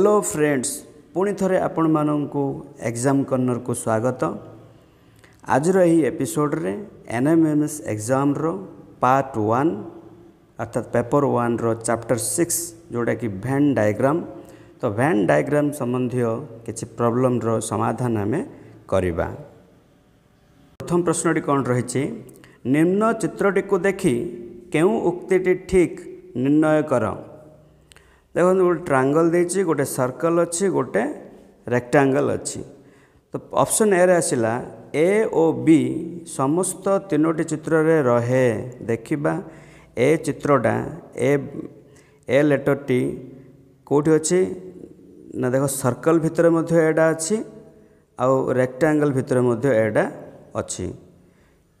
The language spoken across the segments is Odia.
ହ୍ୟାଲୋ ଫ୍ରେଣ୍ଡସ୍ ପୁଣି ଥରେ ଆପଣମାନଙ୍କୁ ଏକ୍ଜାମ୍ କର୍ଣ୍ଣରକୁ ସ୍ୱାଗତ ଆଜିର ଏହି ଏପିସୋଡ଼ରେ ଏନ୍ ଏମ୍ ଏମ୍ ଏସ୍ ଏକ୍ଜାମ୍ର ପାର୍ଟ ୱାନ୍ ଅର୍ଥାତ୍ ପେପର୍ ୱାନ୍ର ଚାପ୍ଟର ସିକ୍ସ ଯେଉଁଟାକି ଭ୍ୟାନ୍ ଡାଏଗ୍ରାମ୍ ତ ଭ୍ୟାନ୍ ଡାଏଗ୍ରାମ୍ ସମ୍ବନ୍ଧୀୟ କିଛି ପ୍ରୋବ୍ଲେମ୍ର ସମାଧାନ ଆମେ କରିବା ପ୍ରଥମ ପ୍ରଶ୍ନଟି କ'ଣ ରହିଛି ନିମ୍ନ ଚିତ୍ରଟିକୁ ଦେଖି କେଉଁ ଉକ୍ତିଟି ଠିକ୍ ନିର୍ଣ୍ଣୟ କର ଦେଖନ୍ତୁ ଗୋଟେ ଟ୍ରାଙ୍ଗଲ୍ ଦେଇଛି ଗୋଟେ ସର୍କଲ୍ ଅଛି ଗୋଟେ ରେକ୍ଟାଙ୍ଗଲ୍ ଅଛି ତ ଅପସନ୍ ଏରେ ଆସିଲା ଏ ଓ ବି ସମସ୍ତ ତିନୋଟି ଚିତ୍ରରେ ରହେ ଦେଖିବା ଏ ଚିତ୍ରଟା ଏ ଏ ଲେଟର୍ଟି କେଉଁଠି ଅଛି ନା ଦେଖ ସର୍କଲ୍ ଭିତରେ ମଧ୍ୟ ଏଇଟା ଅଛି ଆଉ ରେକ୍ଟାଙ୍ଗଲ୍ ଭିତରେ ମଧ୍ୟ ଏଇଟା ଅଛି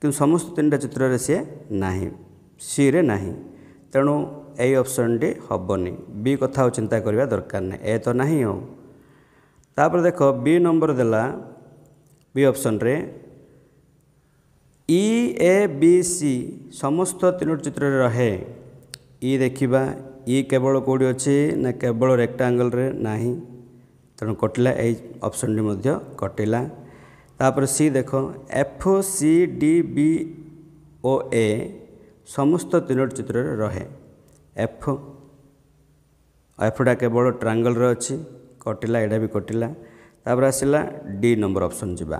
କିନ୍ତୁ ସମସ୍ତ ତିନିଟା ଚିତ୍ରରେ ସିଏ ନାହିଁ ସିରେ ନାହିଁ ତେଣୁ ଏ ଅପସନ୍ଟି ହେବନି ବି କଥା ଆଉ ଚିନ୍ତା କରିବା ଦରକାର ନାହିଁ ଏ ତ ନାହିଁ ଆଉ ତାପରେ ଦେଖ ବି ନମ୍ବର ଦେଲା ବି ଅପସନ୍ରେ ଇ ଏ ବି ସି ସମସ୍ତ ତିନୋଟି ଚିତ୍ରରେ ରହେ ଇ ଦେଖିବା ଇ କେବଳ କେଉଁଠି ଅଛି ନା କେବଳ ରେକ୍ଟାଙ୍ଗଲରେ ନାହିଁ ତେଣୁ କଟିଲା ଏଇ ଅପସନ୍ଟି ମଧ୍ୟ କଟିଲା ତାପରେ ସି ଦେଖ ଏଫ୍ ସି ଡି ବି ଓ ଏ ସମସ୍ତ ତିନୋଟି ଚିତ୍ରରେ ରହେ ଏଫ ଏଫ୍ଟା କେବଳ ଟ୍ରାଙ୍ଗଲ୍ରେ ଅଛି କଟିଲା ଏଇଟା ବି କଟିଲା ତା'ପରେ ଆସିଲା ଡି ନମ୍ବର ଅପସନ୍ ଯିବା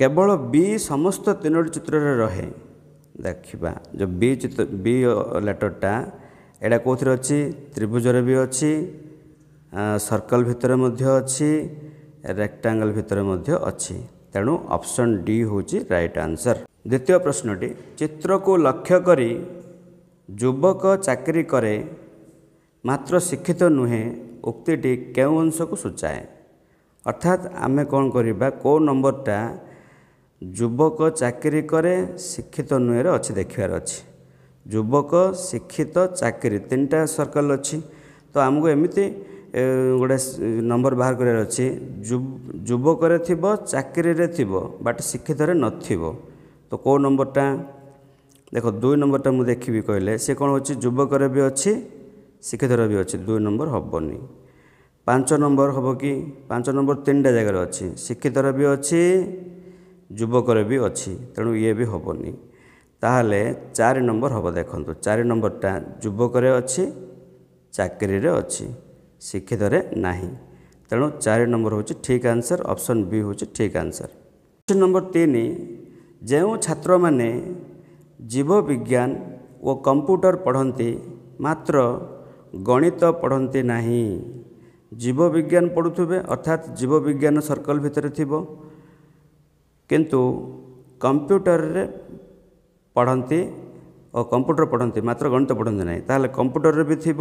କେବଳ ବି ସମସ୍ତ ତିନୋଟି ଚିତ୍ରରେ ରହେ ଦେଖିବା ଯେଉଁ ବି ଚିତ୍ର ବି ଲେଟର୍ଟା ଏଇଟା କେଉଁଥିରେ ଅଛି ତ୍ରିଭୁଜରେ ବି ଅଛି ସର୍କଲ୍ ଭିତରେ ମଧ୍ୟ ଅଛି ରେକ୍ଟାଙ୍ଗଲ୍ ଭିତରେ ମଧ୍ୟ ଅଛି ତେଣୁ ଅପସନ୍ ଡି ହେଉଛି ରାଇଟ୍ ଆନ୍ସର୍ ଦ୍ୱିତୀୟ ପ୍ରଶ୍ନଟି ଚିତ୍ରକୁ ଲକ୍ଷ୍ୟ କରି ଯୁବକ ଚାକିରି କରେ ମାତ୍ର ଶିକ୍ଷିତ ନୁହେଁ ଉକ୍ତିଟି କେଉଁ ଅଂଶକୁ ସୂଚାଏ ଅର୍ଥାତ୍ ଆମେ କ'ଣ କରିବା କେଉଁ ନମ୍ବରଟା ଯୁବକ ଚାକିରି କରେ ଶିକ୍ଷିତ ନୁହେଁରେ ଅଛି ଦେଖିବାର ଅଛି ଯୁବକ ଶିକ୍ଷିତ ଚାକିରି ତିନିଟା ସର୍କଲ ଅଛି ତ ଆମକୁ ଏମିତି ଗୋଟେ ନମ୍ବର ବାହାର କରିବାର ଅଛି ଯୁବକରେ ଥିବ ଚାକିରିରେ ଥିବ ବାଟ ଶିକ୍ଷିତରେ ନଥିବ ତ କେଉଁ ନମ୍ବରଟା ଦେଖ ଦୁଇ ନମ୍ବରଟା ମୁଁ ଦେଖିବି କହିଲେ ସେ କ'ଣ ହେଉଛି ଯୁବକର ବି ଅଛି ଶିକ୍ଷିତର ବି ଅଛି ଦୁଇ ନମ୍ବର ହେବନି ପାଞ୍ଚ ନମ୍ବର ହେବ କି ପାଞ୍ଚ ନମ୍ବର ତିନିଟା ଜାଗାରେ ଅଛି ଶିକ୍ଷିତର ବି ଅଛି ଯୁବକର ବି ଅଛି ତେଣୁ ଇଏ ବି ହେବନି ତାହେଲେ ଚାରି ନମ୍ବର ହେବ ଦେଖନ୍ତୁ ଚାରି ନମ୍ବରଟା ଯୁବକରେ ଅଛି ଚାକିରିରେ ଅଛି ଶିକ୍ଷିତରେ ନାହିଁ ତେଣୁ ଚାରି ନମ୍ବର ହେଉଛି ଠିକ୍ ଆନ୍ସର୍ ଅପସନ୍ ବି ହେଉଛି ଠିକ୍ ଆନ୍ସର୍ ନମ୍ବର ତିନି ଯେଉଁ ଛାତ୍ରମାନେ ଜୀବବିଜ୍ଞାନ ଓ କମ୍ପ୍ୟୁଟର ପଢ଼ନ୍ତି ମାତ୍ର ଗଣିତ ପଢ଼ନ୍ତି ନାହିଁ ଜୀବବିଜ୍ଞାନ ପଢ଼ୁଥିବେ ଅର୍ଥାତ୍ ଜୀବବିଜ୍ଞାନ ସର୍କଲ୍ ଭିତରେ ଥିବ କିନ୍ତୁ କମ୍ପ୍ୟୁଟରରେ ପଢ଼ନ୍ତି ଓ କମ୍ପ୍ୟୁଟର ପଢ଼ନ୍ତି ମାତ୍ର ଗଣିତ ପଢ଼ନ୍ତି ନାହିଁ ତାହେଲେ କମ୍ପ୍ୟୁଟରରେ ବି ଥିବ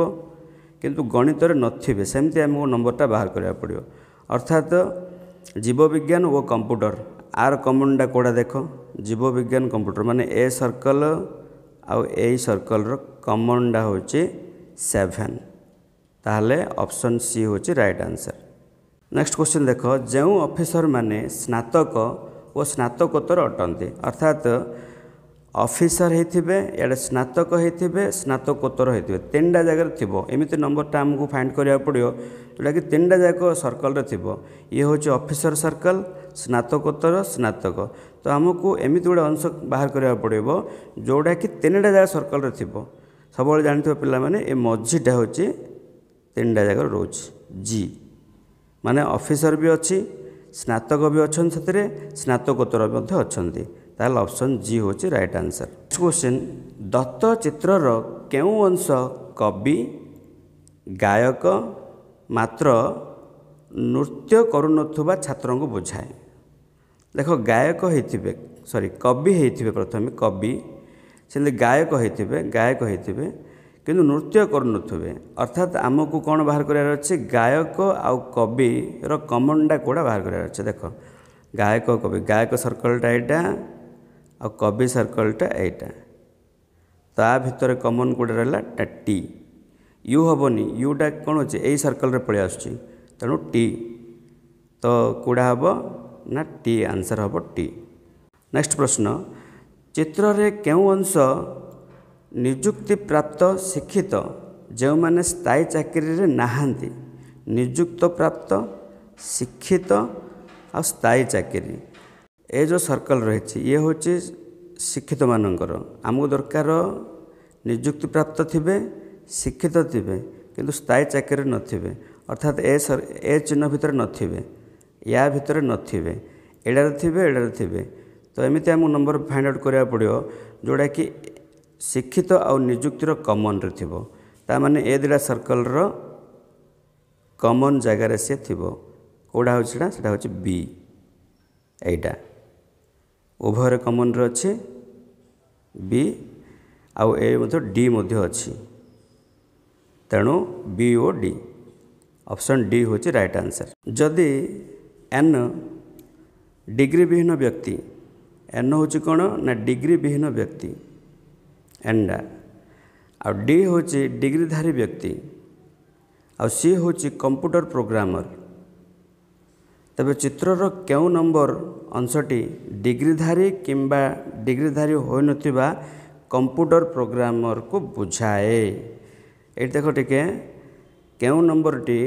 କିନ୍ତୁ ଗଣିତରେ ନଥିବେ ସେମିତି ଆମକୁ ନମ୍ବରଟା ବାହାର କରିବାକୁ ପଡ଼ିବ ଅର୍ଥାତ୍ ଜୀବବିଜ୍ଞାନ ଓ କମ୍ପ୍ୟୁଟର ଆର କମନଟା କେଉଁଟା ଦେଖ ଜୀବବିଜ୍ଞାନ କମ୍ପ୍ୟୁଟର ମାନେ ଏ ସର୍କଲ ଆଉ ଏଇ ସର୍କଲର କମନଟା ହେଉଛି ସେଭେନ୍ ତାହେଲେ ଅପସନ୍ ସି ହେଉଛି ରାଇଟ୍ ଆନ୍ସର ନେକ୍ସଟ କ୍ୱେଶ୍ଚିନ୍ ଦେଖ ଯେଉଁ ଅଫିସରମାନେ ସ୍ନାତକ ଓ ସ୍ନାତକୋତ୍ତର ଅଟନ୍ତି ଅର୍ଥାତ୍ ଅଫିସର ହୋଇଥିବେ ଇଆଡ଼େ ସ୍ନାତକ ହୋଇଥିବେ ସ୍ନାତକୋତ୍ତର ହୋଇଥିବେ ତିନିଟା ଜାଗାରେ ଥିବ ଏମିତି ନମ୍ବରଟା ଆମକୁ ଫାଇଣ୍ଡ କରିବାକୁ ପଡ଼ିବ ଯେଉଁଟାକି ତିନିଟା ଯାକ ସର୍କଲରେ ଥିବ ଇଏ ହେଉଛି ଅଫିସର ସର୍କଲ ସ୍ନାତକୋତ୍ତର ସ୍ନାତକ ତ ଆମକୁ ଏମିତି ଗୋଟେ ଅଂଶ ବାହାର କରିବାକୁ ପଡ଼ିବ ଯେଉଁଟାକି ତିନିଟା ଜାଗା ସର୍କଲରେ ଥିବ ସବୁବେଳେ ଜାଣିଥିବ ପିଲାମାନେ ଏ ମଝିଟା ହେଉଛି ତିନିଟା ଜାଗାରେ ରହୁଛି ଜି ମାନେ ଅଫିସର ବି ଅଛି ସ୍ନାତକ ବି ଅଛନ୍ତି ସେଥିରେ ସ୍ନାତକୋତ୍ତର ମଧ୍ୟ ଅଛନ୍ତି ତାହେଲେ ଅପସନ୍ ଜି ହେଉଛି ରାଇଟ୍ ଆନ୍ସର୍ ନେକ୍ସଟ କ୍ୱେଶ୍ଚିନ୍ ଦତ୍ତ ଚିତ୍ରର କେଉଁ ଅଂଶ କବି ଗାୟକ ମାତ୍ର ନୃତ୍ୟ କରୁନଥିବା ଛାତ୍ରଙ୍କୁ ବୁଝାଏ ଦେଖ ଗାୟକ ହେଇଥିବେ ସରି କବି ହେଇଥିବେ ପ୍ରଥମେ କବି ସେମିତି ଗାୟକ ହେଇଥିବେ ଗାୟକ ହେଇଥିବେ କିନ୍ତୁ ନୃତ୍ୟ କରୁନଥିବେ ଅର୍ଥାତ୍ ଆମକୁ କ'ଣ ବାହାର କରିବାର ଅଛି ଗାୟକ ଆଉ କବିର କମନଟା କେଉଁଟା ବାହାର କରିବାର ଅଛି ଦେଖ ଗାୟକ କବି ଗାୟକ ସର୍କଲଟା ଏଇଟା ଆଉ କବି ସର୍କଲ୍ଟା ଏଇଟା ତା ଭିତରେ କମନ୍ କୋଡ଼ ରହିଲା ଟା ଟି ୟୁ ହେବନି ୟୁଟା କ'ଣ ଅଛି ଏଇ ସର୍କଲ୍ରେ ପଳେଇ ଆସୁଛି ତେଣୁ ଟି ତ କୋଡ଼ା ହେବ ନା ଟି ଆନ୍ସର୍ ହେବ ଟି ନେକ୍ସଟ ପ୍ରଶ୍ନ ଚିତ୍ରରେ କେଉଁ ଅଂଶ ନିଯୁକ୍ତିପ୍ରାପ୍ତ ଶିକ୍ଷିତ ଯେଉଁମାନେ ସ୍ଥାୟୀ ଚାକିରିରେ ନାହାନ୍ତି ନିଯୁକ୍ତ ପ୍ରାପ୍ତ ଶିକ୍ଷିତ ଆଉ ସ୍ଥାୟୀ ଚାକିରି ଏ ଯେଉଁ ସର୍କଲ ରହିଛି ଇଏ ହେଉଛି ଶିକ୍ଷିତମାନଙ୍କର ଆମକୁ ଦରକାର ନିଯୁକ୍ତି ପ୍ରାପ୍ତ ଥିବେ ଶିକ୍ଷିତ ଥିବେ କିନ୍ତୁ ସ୍ଥାୟୀ ଚାକିରି ନଥିବେ ଅର୍ଥାତ୍ ଏ ସର ଏ ଚିହ୍ନ ଭିତରେ ନଥିବେ ୟା ଭିତରେ ନଥିବେ ଏଡ଼ାରେ ଥିବେ ଏଡ଼ାରେ ଥିବେ ତ ଏମିତି ଆମକୁ ନମ୍ବର ଫାଇଣ୍ଡ ଆଉଟ୍ କରିବାକୁ ପଡ଼ିବ ଯେଉଁଟାକି ଶିକ୍ଷିତ ଆଉ ନିଯୁକ୍ତିର କମନ୍ରେ ଥିବ ତାମାନେ ଏ ଦୁଇଟା ସର୍କଲର କମନ ଜାଗାରେ ସେ ଥିବ କେଉଁଟା ହେଉଛି ସେଇଟା ସେଇଟା ହେଉଛି ବି ଏଇଟା ଉଭୟରେ କମନ୍ରେ ଅଛି ବି ଆଉ ଏ ମଧ୍ୟ ଡି ମଧ୍ୟ ଅଛି ତେଣୁ ବି ଓ ଡି ଅପସନ୍ ଡି ହେଉଛି ରାଇଟ୍ ଆନ୍ସର୍ ଯଦି ଏନ୍ ଡିଗ୍ରୀ ବିହୀନ ବ୍ୟକ୍ତି ଏନ୍ ହେଉଛି କ'ଣ ନା ଡିଗ୍ରୀ ବିହୀନ ବ୍ୟକ୍ତି ଏନ୍ଟା ଆଉ ଡି ହେଉଛି ଡିଗ୍ରୀଧାରୀ ବ୍ୟକ୍ତି ଆଉ ସି ହେଉଛି କମ୍ପ୍ୟୁଟର ପ୍ରୋଗ୍ରାମର ତେବେ ଚିତ୍ରର କେଉଁ ନମ୍ବର ଅଂଶଟି ଡିଗ୍ରୀଧାରୀ କିମ୍ବା ଡିଗ୍ରୀଧାରୀ ହୋଇନଥିବା କମ୍ପ୍ୟୁଟର ପ୍ରୋଗ୍ରାମରକୁ ବୁଝାଏ ଏଇଠି ଦେଖ ଟିକେ କେଉଁ ନମ୍ବରଟି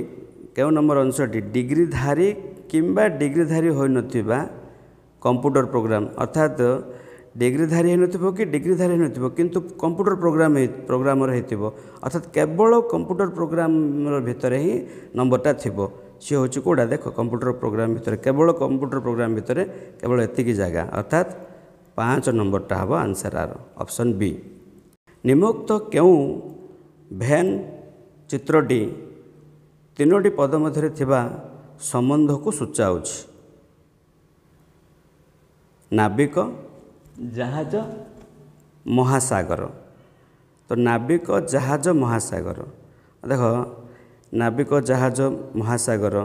କେଉଁ ନମ୍ବର ଅଂଶଟି ଡିଗ୍ରୀଧାରୀ କିମ୍ବା ଡିଗ୍ରୀଧାରୀ ହୋଇନଥିବା କମ୍ପ୍ୟୁଟର ପ୍ରୋଗ୍ରାମ ଅର୍ଥାତ୍ ଡିଗ୍ରୀଧାରୀ ହୋଇନଥିବ କି ଡିଗ୍ରୀଧାରୀ ହୋଇନଥିବ କିନ୍ତୁ କମ୍ପ୍ୟୁଟର ପ୍ରୋଗ୍ରାମ ପ୍ରୋଗ୍ରାମର ହୋଇଥିବ ଅର୍ଥାତ୍ କେବଳ କମ୍ପ୍ୟୁଟର ପ୍ରୋଗ୍ରାମର ଭିତରେ ହିଁ ନମ୍ବରଟା ଥିବ ସିଏ ହେଉଛି କେଉଁଟା ଦେଖ କମ୍ପ୍ୟୁଟର ପ୍ରୋଗ୍ରାମ୍ ଭିତରେ କେବଳ କମ୍ପ୍ୟୁଟର ପ୍ରୋଗ୍ରାମ୍ ଭିତରେ କେବଳ ଏତିକି ଜାଗା ଅର୍ଥାତ୍ ପାଞ୍ଚ ନମ୍ବରଟା ହେବ ଆନ୍ସର ଆର ଅପସନ୍ ବି ନିମୋକ୍ତ କେଉଁ ଭେନ୍ ଚିତ୍ରଟି ତିନୋଟି ପଦ ମଧ୍ୟରେ ଥିବା ସମ୍ବନ୍ଧକୁ ସୂଚାଉଛି ନାବିକ ଜାହାଜ ମହାସାଗର ତ ନାବିକ ଜାହାଜ ମହାସାଗର ଦେଖ ନାବିକ ଜାହାଜ ମହାସାଗର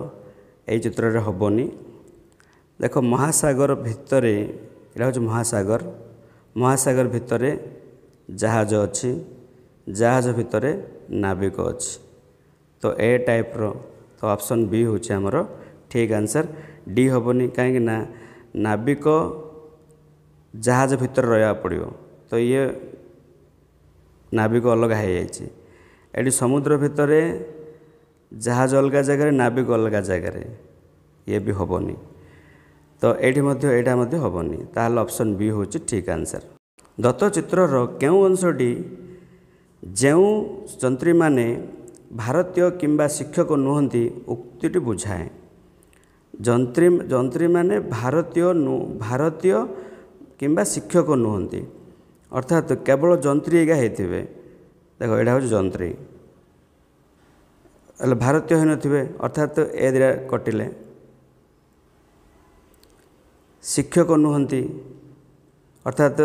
ଏଇ ଚିତ୍ରରେ ହେବନି ଦେଖ ମହାସାଗର ଭିତରେ ଏଇଟା ହେଉଛି ମହାସାଗର ମହାସାଗର ଭିତରେ ଜାହାଜ ଅଛି ଜାହାଜ ଭିତରେ ନାବିକ ଅଛି ତ ଏ ଟାଇପ୍ର ତ ଅପସନ୍ ବି ହେଉଛି ଆମର ଠିକ୍ ଆନ୍ସର୍ ଡି ହେବନି କାହିଁକି ନା ନାବିକ ଜାହାଜ ଭିତରେ ରହିବାକୁ ପଡ଼ିବ ତ ଇଏ ନାବିକ ଅଲଗା ହୋଇଯାଇଛି ଏଠି ସମୁଦ୍ର ଭିତରେ ଜାହାଜ ଅଲଗା ଜାଗାରେ ନାବିକ ଅଲଗା ଜାଗାରେ ଇଏ ବି ହେବନି ତ ଏଇଠି ମଧ୍ୟ ଏଇଟା ମଧ୍ୟ ହେବନି ତାହେଲେ ଅପସନ୍ ବି ହେଉଛି ଠିକ୍ ଆନ୍ସର ଦତ୍ତ ଚିତ୍ରର କେଉଁ ଅଂଶଟି ଯେଉଁ ଯନ୍ତ୍ରୀମାନେ ଭାରତୀୟ କିମ୍ବା ଶିକ୍ଷକ ନୁହନ୍ତି ଉକ୍ତିଟି ବୁଝାଏ ଯନ୍ତ୍ରୀ ଯନ୍ତ୍ରୀମାନେ ଭାରତୀୟ ନୁ ଭାରତୀୟ କିମ୍ବା ଶିକ୍ଷକ ନୁହନ୍ତି ଅର୍ଥାତ୍ କେବଳ ଯନ୍ତ୍ରୀ ଏକା ହେଇଥିବେ ଦେଖ ଏଇଟା ହେଉଛି ଯନ୍ତ୍ରୀ ହେଲେ ଭାରତୀୟ ହୋଇନଥିବେ ଅର୍ଥାତ୍ ଏ ଦୁଇଟା କଟିଲେ ଶିକ୍ଷକ ନୁହନ୍ତି ଅର୍ଥାତ୍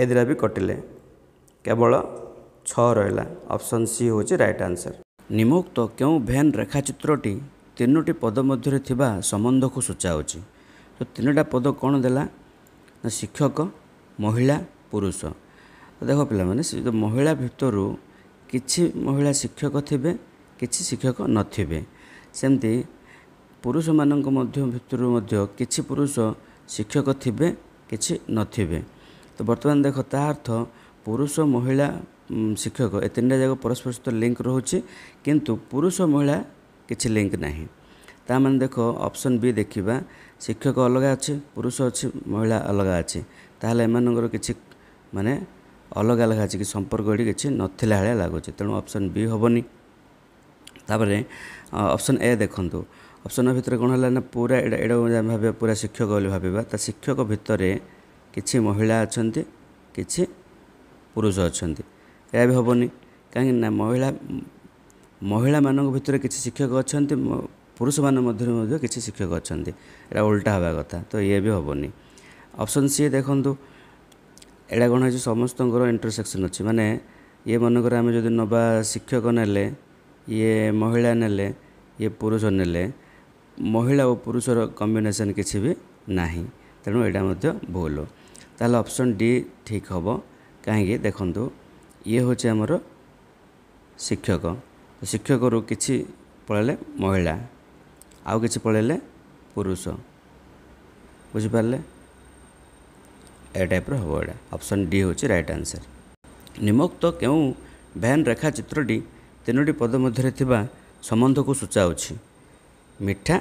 ଏ ଦୁଇଟା ବି କଟିଲେ କେବଳ ଛଅ ରହିଲା ଅପସନ୍ ସି ହେଉଛି ରାଇଟ୍ ଆନ୍ସର ନିମୁକ୍ତ କେଉଁ ଭେନ୍ ରେଖାଚିତ୍ରଟି ତିନୋଟି ପଦ ମଧ୍ୟରେ ଥିବା ସମ୍ବନ୍ଧକୁ ସୂଚାଉଛି ତ ତିନିଟା ପଦ କ'ଣ ଦେଲା ନା ଶିକ୍ଷକ ମହିଳା ପୁରୁଷ ଦେଖ ପିଲାମାନେ ସେ ମହିଳା ଭିତରୁ କିଛି ମହିଳା ଶିକ୍ଷକ ଥିବେ କିଛି ଶିକ୍ଷକ ନଥିବେ ସେମିତି ପୁରୁଷମାନଙ୍କ ମଧ୍ୟ ଭିତରୁ ମଧ୍ୟ କିଛି ପୁରୁଷ ଶିକ୍ଷକ ଥିବେ କିଛି ନଥିବେ ତ ବର୍ତ୍ତମାନ ଦେଖ ତା ଅର୍ଥ ପୁରୁଷ ମହିଳା ଶିକ୍ଷକ ଏ ତିନିଟା ଯାକ ପରସ୍ପର ସହିତ ଲିଙ୍କ୍ ରହୁଛି କିନ୍ତୁ ପୁରୁଷ ମହିଳା କିଛି ଲିଙ୍କ୍ ନାହିଁ ତା ମାନେ ଦେଖ ଅପସନ୍ ବି ଦେଖିବା ଶିକ୍ଷକ ଅଲଗା ଅଛି ପୁରୁଷ ଅଛି ମହିଳା ଅଲଗା ଅଛି ତାହେଲେ ଏମାନଙ୍କର କିଛି ମାନେ ଅଲଗା ଅଲଗା ଅଛି କି ସମ୍ପର୍କ ଏଠି କିଛି ନଥିଲା ଭଳିଆ ଲାଗୁଛି ତେଣୁ ଅପସନ୍ ବି ହେବନି ତାପରେ ଅପସନ୍ ଏ ଦେଖନ୍ତୁ ଅପସନ୍ ଭିତରେ କ'ଣ ହେଲା ନା ପୁରା ଏଇଟା ଏଇଟା ଭାବିବା ପୁରା ଶିକ୍ଷକ ବୋଲି ଭାବିବା ତା ଶିକ୍ଷକ ଭିତରେ କିଛି ମହିଳା ଅଛନ୍ତି କିଛି ପୁରୁଷ ଅଛନ୍ତି ଏହା ବି ହେବନି କାହିଁକି ନା ମହିଳା ମହିଳାମାନଙ୍କ ଭିତରେ କିଛି ଶିକ୍ଷକ ଅଛନ୍ତି ପୁରୁଷମାନଙ୍କ ମଧ୍ୟରେ ମଧ୍ୟ କିଛି ଶିକ୍ଷକ ଅଛନ୍ତି ଏଇଟା ଓଲଟା ହେବା କଥା ତ ଇଏ ବି ହେବନି ଅପସନ୍ ସି ଦେଖନ୍ତୁ ଏଇଟା କ'ଣ ହେଉଛି ସମସ୍ତଙ୍କର ଇଣ୍ଟରସେକ୍ସନ୍ ଅଛି ମାନେ ଇଏ ମନେକର ଆମେ ଯଦି ନେବା ଶିକ୍ଷକ ନେଲେ ଇଏ ମହିଳା ନେଲେ ଇଏ ପୁରୁଷ ନେଲେ ମହିଳା ଓ ପୁରୁଷର କମ୍ବିନେସନ୍ କିଛି ବି ନାହିଁ ତେଣୁ ଏଇଟା ମଧ୍ୟ ଭୁଲ ତାହେଲେ ଅପସନ୍ ଡି ଠିକ୍ ହେବ କାହିଁକି ଦେଖନ୍ତୁ ଇଏ ହେଉଛି ଆମର ଶିକ୍ଷକ ଶିକ୍ଷକରୁ କିଛି ପଳେଇଲେ ମହିଳା ଆଉ କିଛି ପଳେଇଲେ ପୁରୁଷ ବୁଝିପାରିଲେ ଏ ଟାଇପ୍ର ହେବ ଏଇଟା ଅପସନ୍ ଡି ହେଉଛି ରାଇଟ୍ ଆନ୍ସର୍ ନିମକ୍ତ କେଉଁ ଭ୍ୟାନ୍ ରେଖାଚିତ୍ରଟି ତିନୋଟି ପଦ ମଧ୍ୟରେ ଥିବା ସମ୍ବନ୍ଧକୁ ସୂଚାଉଛି ମିଠା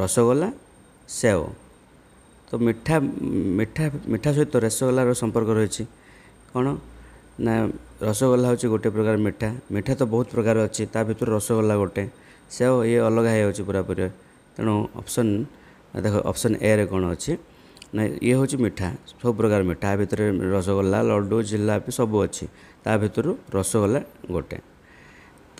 ରସଗୋଲା ସେଓ ତ ମିଠା ମିଠା ମିଠା ସହିତ ରସଗୋଲାର ସମ୍ପର୍କ ରହିଛି କ'ଣ ନା ରସଗୋଲା ହେଉଛି ଗୋଟେ ପ୍ରକାର ମିଠା ମିଠା ତ ବହୁତ ପ୍ରକାର ଅଛି ତା ଭିତରୁ ରସଗୋଲା ଗୋଟେ ସେଓ ଇଏ ଅଲଗା ହେଇଯାଉଛି ପୁରାପୁରି ତେଣୁ ଅପସନ୍ ଦେଖ ଅପସନ୍ ଏରେ କ'ଣ ଅଛି ନା ଇଏ ହେଉଛି ମିଠା ସବୁ ପ୍ରକାର ମିଠା ଭିତରେ ରସଗୋଲା ଲଡ଼ୁ ଜିଲାପି ସବୁ ଅଛି ତା ଭିତରୁ ରସଗୋଲା ଗୋଟେ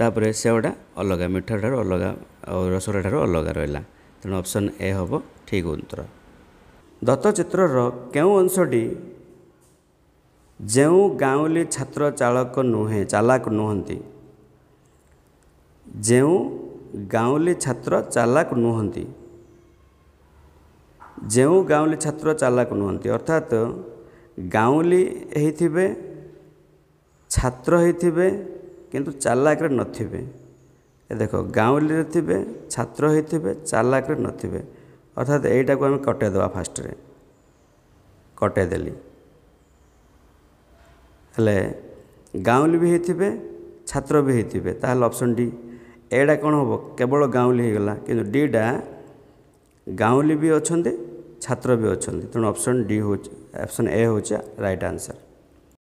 ତାପରେ ସେଗୁଡ଼ା ଅଲଗା ମିଠା ଠାରୁ ଅଲଗା ଆଉ ରସଗୋଲା ଠାରୁ ଅଲଗା ରହିଲା ତେଣୁ ଅପସନ୍ ଏ ହେବ ଠିକ୍ ଉତ୍ତର ଦତ୍ତଚିତ୍ରର କେଉଁ ଅଂଶଟି ଯେଉଁ ଗାଉଁଲି ଛାତ୍ର ଚାଳକ ନୁହେଁ ଚାଲାକ ନୁହନ୍ତି ଯେଉଁ ଗାଉଁଲି ଛାତ୍ର ଚାଲାକ ନୁହନ୍ତି ଯେଉଁ ଗାଉଁଲି ଛାତ୍ର ଚାଲାକ ନୁହନ୍ତି ଅର୍ଥାତ୍ ଗାଉଁଲି ହେଇଥିବେ ଛାତ୍ର ହେଇଥିବେ କିନ୍ତୁ ଚାଲାକରେ ନଥିବେ ଏ ଦେଖ ଗାଉଁଲିରେ ଥିବେ ଛାତ୍ର ହେଇଥିବେ ଚାଲାକରେ ନଥିବେ ଅର୍ଥାତ୍ ଏଇଟାକୁ ଆମେ କଟେଇଦେବା ଫାଷ୍ଟରେ କଟେଇଦେଲି ହେଲେ ଗାଉଁଲି ବି ହେଇଥିବେ ଛାତ୍ର ବି ହେଇଥିବେ ତାହେଲେ ଅପସନ୍ ଡି ଏଇଟା କ'ଣ ହେବ କେବଳ ଗାଉଁଲି ହେଇଗଲା କିନ୍ତୁ ଡିଟା ଗାଉଁଲି ବି ଅଛନ୍ତି ଛାତ୍ର ବି ଅଛନ୍ତି ତେଣୁ ଅପସନ୍ ଡି ହେଉଛି ଅପସନ୍ ଏ ହେଉଛି ରାଇଟ୍ ଆନ୍ସର୍